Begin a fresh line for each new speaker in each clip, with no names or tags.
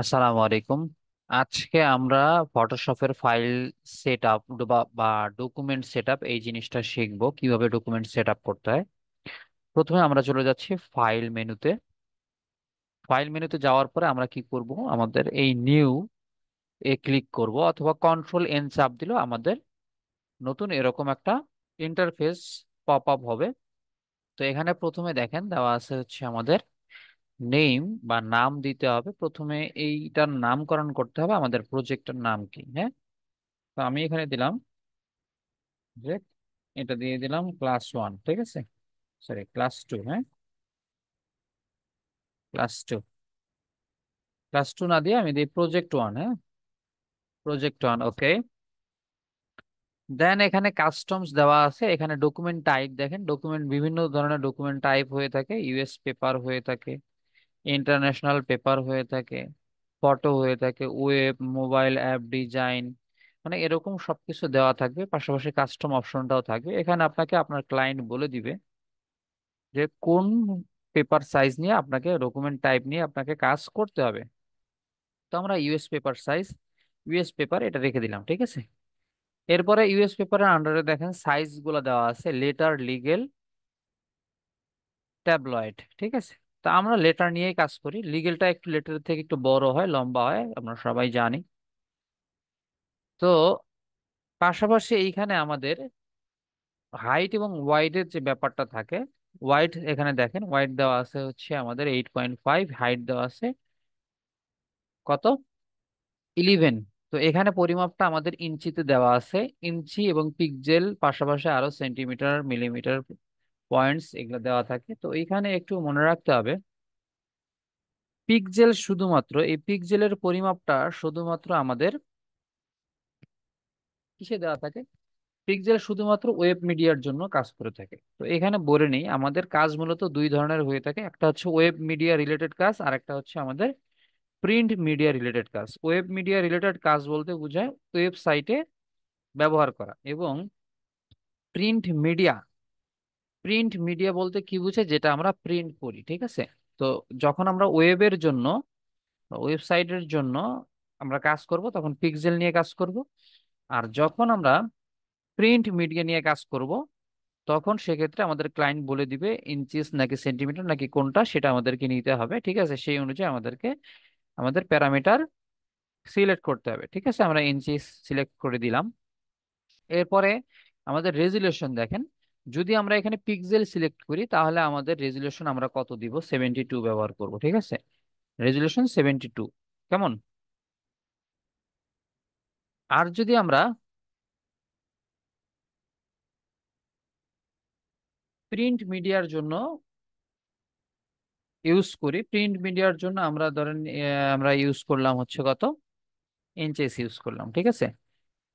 আসসালামু আলাইকুম আজকে আমরা ফটোশপের ফাইল সেট আপ বা ডকুমেন্ট সেট আপ এই জিনিসটা শিখবো কিভাবে ডকুমেন্ট সেট আপ করতে হয় প্রথমে আমরা চলে যাচ্ছি ফাইল মেনুতে ফাইল মেনুতে যাওয়ার পরে আমরা কি করব আমাদের এই নিউ এ ক্লিক করব অথবা কন্ট্রোল এন চাপ দিল আমাদের নতুন এরকম একটা ইন্টারফেস পপ আপ হবে তো এখানে প্রথমে দেখেন দেওয়া আছে হচ্ছে আমাদের নেম বা নাম দিতে হবে প্রথমে এইটার নামকরণ করতে হবে আমাদের প্রজেক্টের নাম কি হ্যাঁ তো আমি এখানে দিলাম এটা দিয়ে দিলাম ক্লাস ওয়ান ঠিক আছে সরি ক্লাস টু হ্যাঁ ক্লাস টু ক্লাস টু না দিয়ে আমি দিই প্রজেক্ট ওয়ান হ্যাঁ প্রজেক্ট ওয়ান ওকে দেন এখানে কাস্টমস দেওয়া আছে এখানে ডকুমেন্ট টাইপ দেখেন ডকুমেন্ট বিভিন্ন ধরনের ডকুমেন্ট টাইপ হয়ে থাকে ইউএস পেপার হয়ে থাকে ইন্টারন্যাশনাল পেপার হয়ে থাকে ফটো হয়ে থাকে ওয়েব মোবাইল অ্যাপ ডিজাইন মানে এরকম সব কিছু দেওয়া থাকবে পাশাপাশি কাস্টম অপশনটাও থাকবে এখানে আপনাকে আপনার ক্লায়েন্ট বলে দিবে যে কোন পেপার সাইজ নিয়ে আপনাকে ডকুমেন্ট টাইপ নিয়ে আপনাকে কাজ করতে হবে তো আমরা US paper size US paper এটা রেখে দিলাম ঠিক আছে এরপরে ইউএস পেপারের আন্ডারে দেখেন সাইজগুলো দেওয়া আছে লেটার লিগেল ট্যাবলয়েড ঠিক আছে তা আমরা লেটার নিয়েই কাজ করি লিগেলটা একটু লেটার থেকে একটু বড় হয় লম্বা হয় আমরা সবাই জানি তো পাশাপাশি এইখানে আমাদের হাইট এবং ওয়াইডের যে ব্যাপারটা থাকে ওয়াইড এখানে দেখেন ওয়াইড দেওয়া আছে হচ্ছে আমাদের এইট পয়েন্ট ফাইভ হাইট দেওয়া আছে কত ইলিভেন তো এখানে পরিমাপটা আমাদের ইঞ্চিতে দেওয়া আছে ইঞ্চি এবং পিকজেল পাশাপাশি আরো সেন্টিমিটার মিলিমিটার পয়েন্টস এগুলো দেওয়া থাকে তো এখানে একটু মনে রাখতে হবে পিকজেল শুধুমাত্র এই পিকজেলের পরিমাপটা শুধুমাত্র আমাদের কিসে দেওয়া থাকে পিকজেল শুধুমাত্র ওয়েব মিডিয়ার জন্য কাজ করে থাকে তো এখানে বলে নেই আমাদের কাজ মূলত দুই ধরনের হয়ে থাকে একটা হচ্ছে ওয়েব মিডিয়া রিলেটেড কাজ আর একটা হচ্ছে আমাদের প্রিন্ট মিডিয়া রিলেটেড কাজ ওয়েব মিডিয়া রিলেটেড কাজ বলতে বোঝায় ওয়েবসাইটে ব্যবহার করা এবং প্রিন্ট মিডিয়া প্রিন্ট মিডিয়া বলতে কি বুঝে যেটা আমরা প্রিন্ট করি ঠিক আছে তো যখন আমরা ওয়েবের জন্য ওয়েবসাইটের জন্য আমরা কাজ করব তখন পিক্সেল নিয়ে কাজ করব আর যখন আমরা প্রিন্ট মিডিয়া নিয়ে কাজ করব তখন সেক্ষেত্রে আমাদের ক্লায়েন্ট বলে দিবে ইঞ্চিস নাকি সেন্টিমিটার নাকি কোনটা সেটা আমাদেরকে নিতে হবে ঠিক আছে সেই অনুযায়ী আমাদেরকে আমাদের প্যারামিটার সিলেক্ট করতে হবে ঠিক আছে আমরা ইঞ্চিস সিলেক্ট করে দিলাম এরপরে আমাদের রেজুলেশন দেখেন যদি আমরা এখানে পিক্সেল সিলেক্ট করি তাহলে আমাদের রেজুলেশন আমরা কত দিব সেভেন্টি টু ব্যবহার করব ঠিক আছে রেজুলেশন সেভেন্টি টু কেমন আর যদি আমরা প্রিন্ট মিডিয়ার জন্য ইউজ করি প্রিন্ট মিডিয়ার জন্য আমরা ধরেন আমরা ইউজ করলাম হচ্ছে কত ইঞ্চেস ইউজ করলাম ঠিক আছে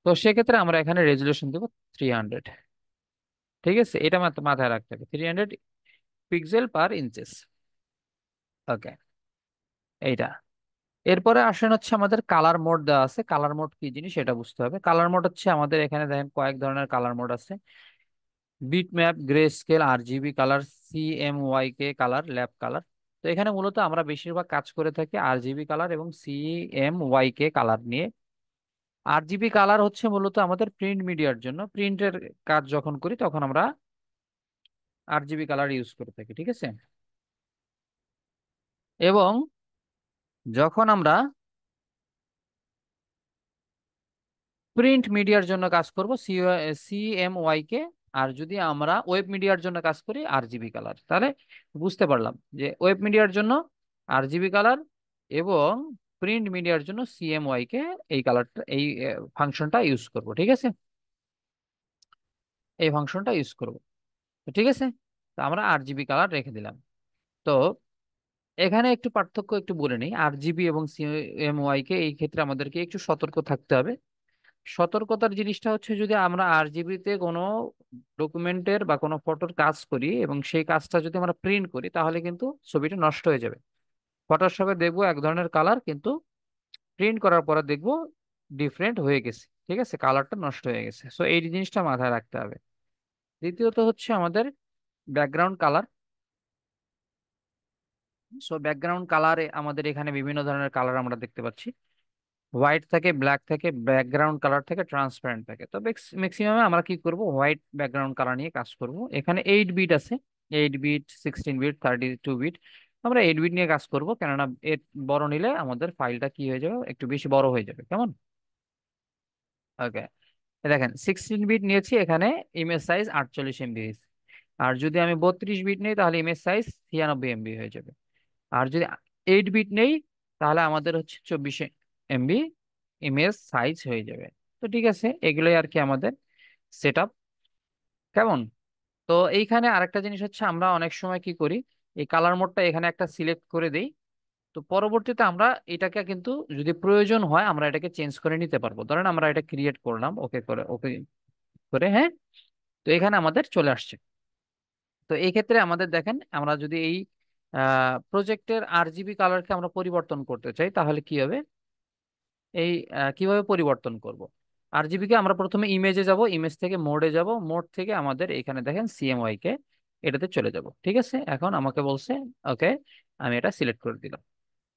তো সেক্ষেত্রে আমরা এখানে রেজুলেশন দেবো থ্রি হান্ড্রেড ঠিক আছে এটা মাথায় রাখতে হবে three hundred pixel per inches okay এইটা এরপরে আসেন হচ্ছে আমাদের কালার মোড দেওয়া আছে কালার মোড কি জিনিস এটা বুঝতে হবে কালার মোড হচ্ছে আমাদের এখানে দেখেন কয়েক ধরনের কালার মোড আছে bitmap greyscale R GB colour C M Y K colour lab colour তো এখানে মূলত আমরা বেশিরভাগ কাজ করে থাকি আর জিবি কালার এবং C M Y K colour নিয়ে আর জিবি কালার হচ্ছে মূলত আমাদের প্রিন্ট মিডিয়ার জন্য প্রিন্টের কাজ যখন করি তখন আমরা আর জিবি কালার ইউজ করে থাকি ঠিক আছে এবং যখন আমরা প্রিন্ট মিডিয়ার জন্য কাজ করব সিএমওয়াই কে আর যদি আমরা ওয়েব মিডিয়ার জন্য কাজ করি আর জিবি কালার তাহলে বুঝতে পারলাম যে ওয়েব মিডিয়ার জন্য আর জিবি কালার এবং প্রিন্ট মিডিয়ার জন্য সিএমওয়াই কে এই কালারটা এই ফাংশনটা ইউজ করব ঠিক আছে এই ফাংশনটা ইউজ করব ঠিক আছে তো আমরা আট জিবি কালার রেখে দিলাম তো এখানে একটু পার্থক্য একটু বলে নিই আর জিবি এবং সিএমওয়াই কে এই ক্ষেত্রে আমাদেরকে একটু সতর্ক থাকতে হবে সতর্কতার জিনিসটা হচ্ছে যদি আমরা আর জিবিতে কোনো ডকুমেন্টের বা কোনো ফটোর কাজ করি এবং সেই কাজটা যদি আমরা প্রিন্ট করি তাহলে কিন্তু ছবিটা নষ্ট হয়ে যাবে ফটোশপে দেখবো এক ধরনের কালার কিন্তু প্রিন্ট করার পরে দেখবো ডিফারেন্ট হয়ে গেছে ঠিক আছে কালারটা নষ্ট হয়ে গেছে সো এই জিনিসটা মাথায় রাখতে হবে দ্বিতীয়ত হচ্ছে আমাদের ব্যাকগ্রাউন্ড কালার সো ব্যাকগ্রাউন্ড কালারে আমাদের এখানে বিভিন্ন ধরনের কালার আমরা দেখতে পাচ্ছি হোয়াইট থাকে ব্ল্যাক থাকে ব্যাকগ্রাউন্ড কালার থাকে ট্রান্সপারেন্ট থাকে তো ম্যাক্সিমামে আমরা কি করব হোয়াইট ব্যাকগ্রাউন্ড কালার নিয়ে কাজ করব এখানে এইট বিট আছে eight bit sixteen bit thirty two bit আমরা এডমিট নিয়ে কাজ করব কেননা এর বড় নিলে আমাদের ফাইলটা কি হয়ে যাবে একটু বেশি বড় হয়ে যাবে কেমন ওকে দেখেন সিক্সটিন বিট নিয়েছি এখানে ইমেজ সাইজ আটচল্লিশ এমবি আর যদি আমি বত্রিশ বিট নেই তাহলে ইমেজ সাইজ ছিয়ানব্বই এমবি হয়ে যাবে আর যদি এইট বিট নেই তাহলে আমাদের হচ্ছে চব্বিশ এমবি ইমেজ সাইজ হয়ে যাবে তো ঠিক আছে এগুলোই আর কি আমাদের সেট কেমন তো এইখানে আরেকটা জিনিস হচ্ছে আমরা অনেক সময় কি করি এই কালার মোডটা এখানে একটা সিলেক্ট করে দেই তো পরবর্তীতে আমরা এটাকে কিন্তু যদি প্রয়োজন হয় আমরা এটাকে চেঞ্জ করে নিতে পারবো ধরেন আমরা এটা ক্রিয়েট করলাম ওকে করে ওকে করে হ্যাঁ তো এখানে আমাদের চলে আসছে তো এই ক্ষেত্রে আমাদের দেখেন আমরা যদি এই প্রজেক্টের আর জিবি কালারকে আমরা পরিবর্তন করতে চাই তাহলে কি হবে এই কিভাবে পরিবর্তন করব। আর জিবিকে আমরা প্রথমে ইমেজে যাব ইমেজ থেকে মোডে যাব মোড থেকে আমাদের এখানে দেখেন সিএমওয়াইকে কে এটাতে চলে যাব ঠিক আছে এখন আমাকে বলছে ওকে আমি এটা সিলেক্ট করে দিলাম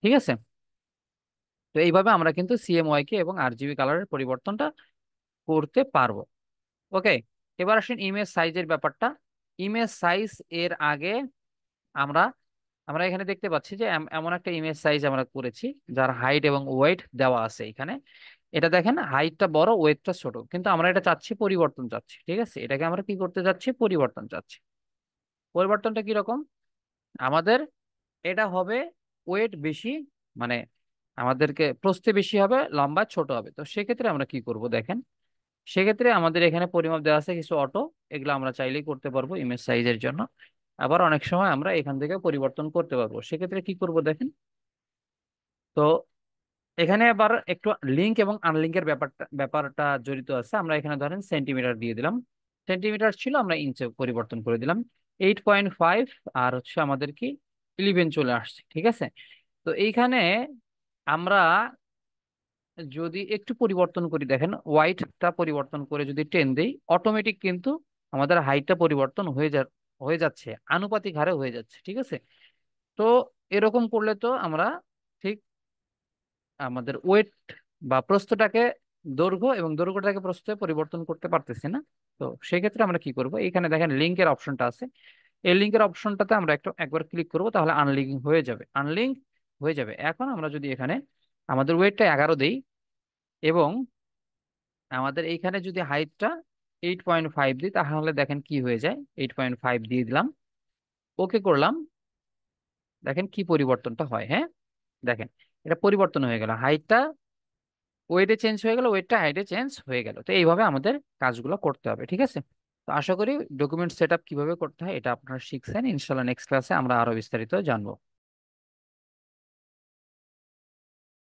ঠিক আছে তো এইভাবে আমরা কিন্তু সিএমওয়াই কে এবং আর জিবি কালারের পরিবর্তনটা করতে পারবো ওকে এবার আসেন ইমেজ সাইজের ব্যাপারটা ইমেজ সাইজ এর আগে আমরা আমরা এখানে দেখতে পাচ্ছি যে এমন একটা ইমেজ সাইজ আমরা করেছি যার হাইট এবং ওয়েট দেওয়া আছে এখানে এটা দেখেন হাইটটা বড় ওয়েটটা ছোট কিন্তু আমরা এটা চাচ্ছি পরিবর্তন চাচ্ছি ঠিক আছে এটাকে আমরা কি করতে চাচ্ছি পরিবর্তন চাচ্ছি পরিবর্তনটা কীরকম আমাদের এটা হবে ওয়েট বেশি মানে আমাদেরকে প্রস্তে বেশি হবে লম্বা ছোট হবে তো সেক্ষেত্রে আমরা কি করব দেখেন সেক্ষেত্রে আমাদের এখানে পরিমাপ দেওয়া আছে কিছু অটো এগুলো আমরা চাইলেই করতে পারবো ইমেজ সাইজের জন্য আবার অনেক সময় আমরা এখান থেকে পরিবর্তন করতে পারবো সেক্ষেত্রে কি করব দেখেন তো এখানে আবার একটু লিঙ্ক এবং আনলিঙ্কের ব্যাপারটা ব্যাপারটা জড়িত আছে আমরা এখানে ধরেন সেন্টিমিটার দিয়ে দিলাম সেন্টিমিটার ছিল আমরা ইঞ্চে পরিবর্তন করে দিলাম এইট পয়েন্ট ফাইভ আর হচ্ছে আমাদের কি ইলেভেন চলে আসছে ঠিক আছে তো এইখানে আমরা যদি একটু পরিবর্তন করি দেখেন ওয়াইটটা পরিবর্তন করে যদি টেন দিই অটোমেটিক কিন্তু আমাদের হাইটটা পরিবর্তন হয়ে যা হয়ে যাচ্ছে আনুপাতিক হারে হয়ে যাচ্ছে ঠিক আছে তো এরকম করলে তো আমরা ঠিক আমাদের ওয়েট বা প্রস্থটাকে দৈর্ঘ্য এবং দৈর্ঘ্যটাকে প্রস্থে পরিবর্তন করতে পারতেছি না তো সেক্ষেত্রে আমরা কি করব এখানে দেখেন লিঙ্কের অপশনটা আছে এই লিঙ্কের অপশনটাতে আমরা একটু একবার ক্লিক করব তাহলে আনলিঙ্ক হয়ে যাবে আনলিঙ্ক হয়ে যাবে এখন আমরা যদি এখানে আমাদের ওয়েটটা এগারো দিই এবং আমাদের এইখানে যদি হাইটটা এইট পয়েন্ট ফাইভ দিই তাহলে দেখেন কি হয়ে যায় এইট পয়েন্ট ফাইভ দিয়ে দিলাম ওকে করলাম দেখেন কি পরিবর্তনটা হয় হ্যাঁ দেখেন এটা পরিবর্তন হয়ে গেল হাইটটা ওয়েটে চেঞ্জ হয়ে গেল ওয়েটটা হাইটে চেঞ্জ হয়ে গেল তো এইভাবে আমাদের কাজগুলো করতে হবে ঠিক আছে তো আশা করি ডকুমেন্ট সেট আপ করতে হয় এটা আপনারা শিখছেন ইনশাল্লাহ নেক্সট ক্লাসে আমরা আরও বিস্তারিত জানবো